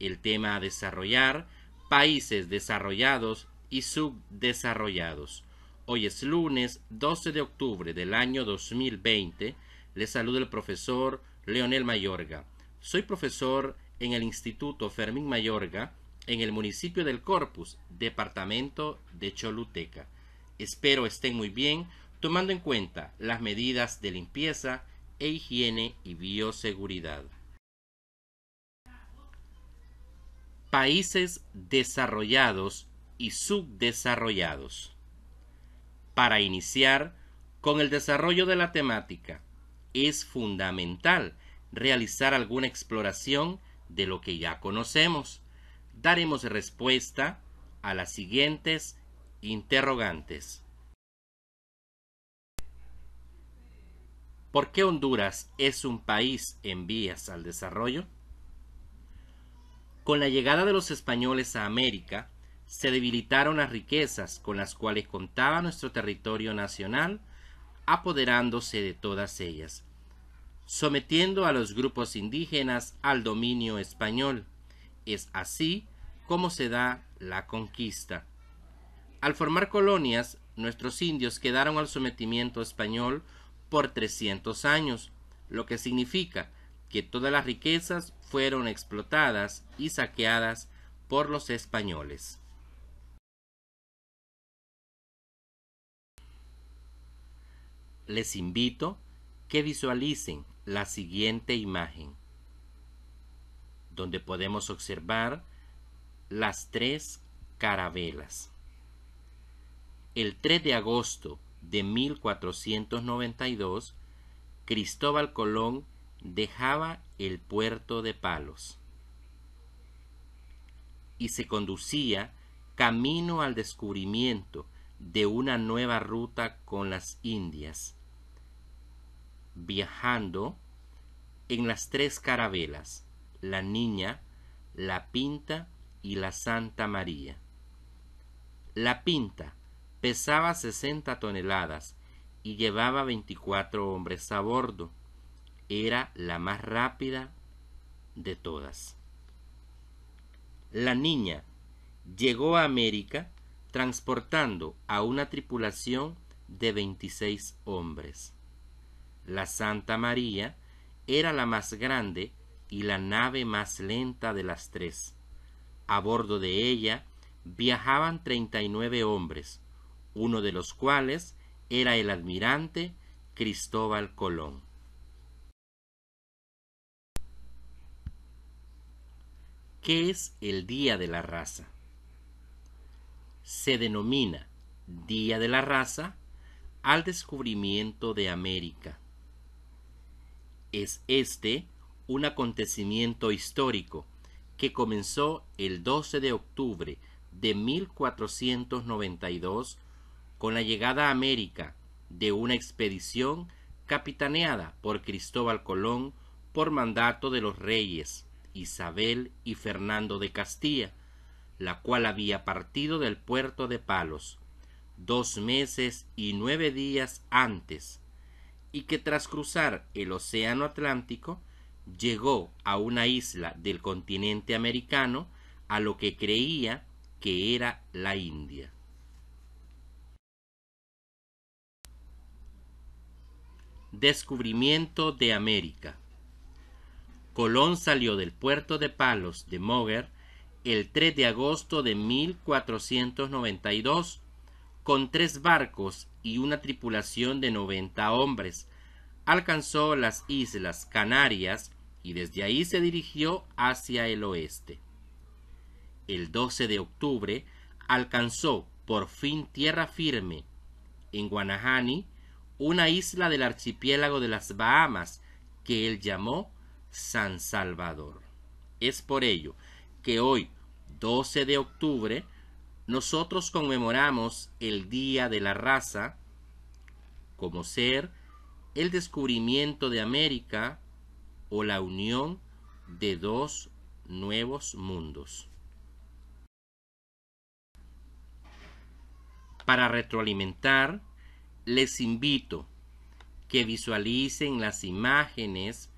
el tema a desarrollar, países desarrollados y subdesarrollados. Hoy es lunes 12 de octubre del año 2020. Les saluda el profesor Leonel Mayorga. Soy profesor en el Instituto Fermín Mayorga en el municipio del Corpus, departamento de Choluteca. Espero estén muy bien tomando en cuenta las medidas de limpieza e higiene y bioseguridad. países desarrollados y subdesarrollados. Para iniciar con el desarrollo de la temática, es fundamental realizar alguna exploración de lo que ya conocemos. Daremos respuesta a las siguientes interrogantes. ¿Por qué Honduras es un país en vías al desarrollo? Con la llegada de los españoles a América, se debilitaron las riquezas con las cuales contaba nuestro territorio nacional, apoderándose de todas ellas, sometiendo a los grupos indígenas al dominio español. Es así como se da la conquista. Al formar colonias, nuestros indios quedaron al sometimiento español por 300 años, lo que significa que todas las riquezas fueron explotadas y saqueadas por los españoles. Les invito que visualicen la siguiente imagen, donde podemos observar las tres carabelas. El 3 de agosto de 1492, Cristóbal Colón dejaba el puerto de Palos y se conducía camino al descubrimiento de una nueva ruta con las Indias, viajando en las tres carabelas, la Niña, la Pinta y la Santa María. La Pinta pesaba sesenta toneladas y llevaba veinticuatro hombres a bordo era la más rápida de todas. La niña llegó a América transportando a una tripulación de 26 hombres. La Santa María era la más grande y la nave más lenta de las tres. A bordo de ella viajaban 39 hombres, uno de los cuales era el almirante Cristóbal Colón. ¿Qué es el Día de la Raza? Se denomina Día de la Raza al descubrimiento de América. Es este un acontecimiento histórico que comenzó el 12 de octubre de 1492 con la llegada a América de una expedición capitaneada por Cristóbal Colón por mandato de los reyes Isabel y Fernando de Castilla, la cual había partido del puerto de Palos dos meses y nueve días antes, y que tras cruzar el Océano Atlántico llegó a una isla del continente americano a lo que creía que era la India. Descubrimiento de América Colón salió del puerto de Palos de Moguer el 3 de agosto de 1492 con tres barcos y una tripulación de noventa hombres. Alcanzó las islas Canarias y desde ahí se dirigió hacia el oeste. El 12 de octubre alcanzó por fin tierra firme en Guanahani, una isla del archipiélago de las Bahamas que él llamó San Salvador. Es por ello que hoy, 12 de octubre, nosotros conmemoramos el Día de la Raza como ser el descubrimiento de América o la unión de dos nuevos mundos. Para retroalimentar, les invito que visualicen las imágenes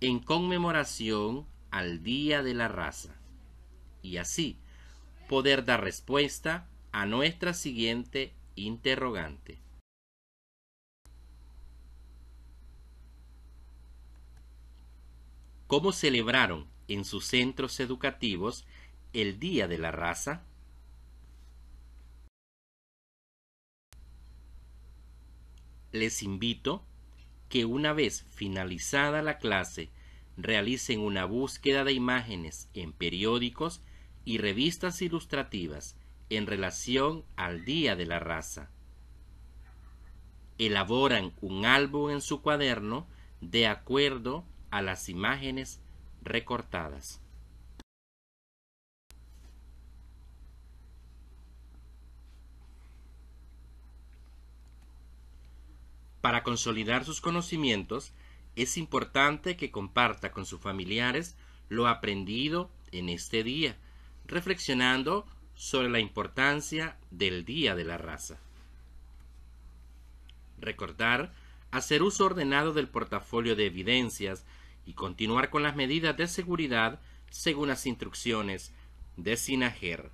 en conmemoración al Día de la Raza y así poder dar respuesta a nuestra siguiente interrogante. ¿Cómo celebraron en sus centros educativos el Día de la Raza? Les invito que una vez finalizada la clase realicen una búsqueda de imágenes en periódicos y revistas ilustrativas en relación al Día de la Raza. Elaboran un álbum en su cuaderno de acuerdo a las imágenes recortadas. para consolidar sus conocimientos, es importante que comparta con sus familiares lo aprendido en este día, reflexionando sobre la importancia del Día de la Raza. Recordar hacer uso ordenado del portafolio de evidencias y continuar con las medidas de seguridad según las instrucciones de Sinajer.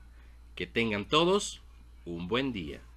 Que tengan todos un buen día.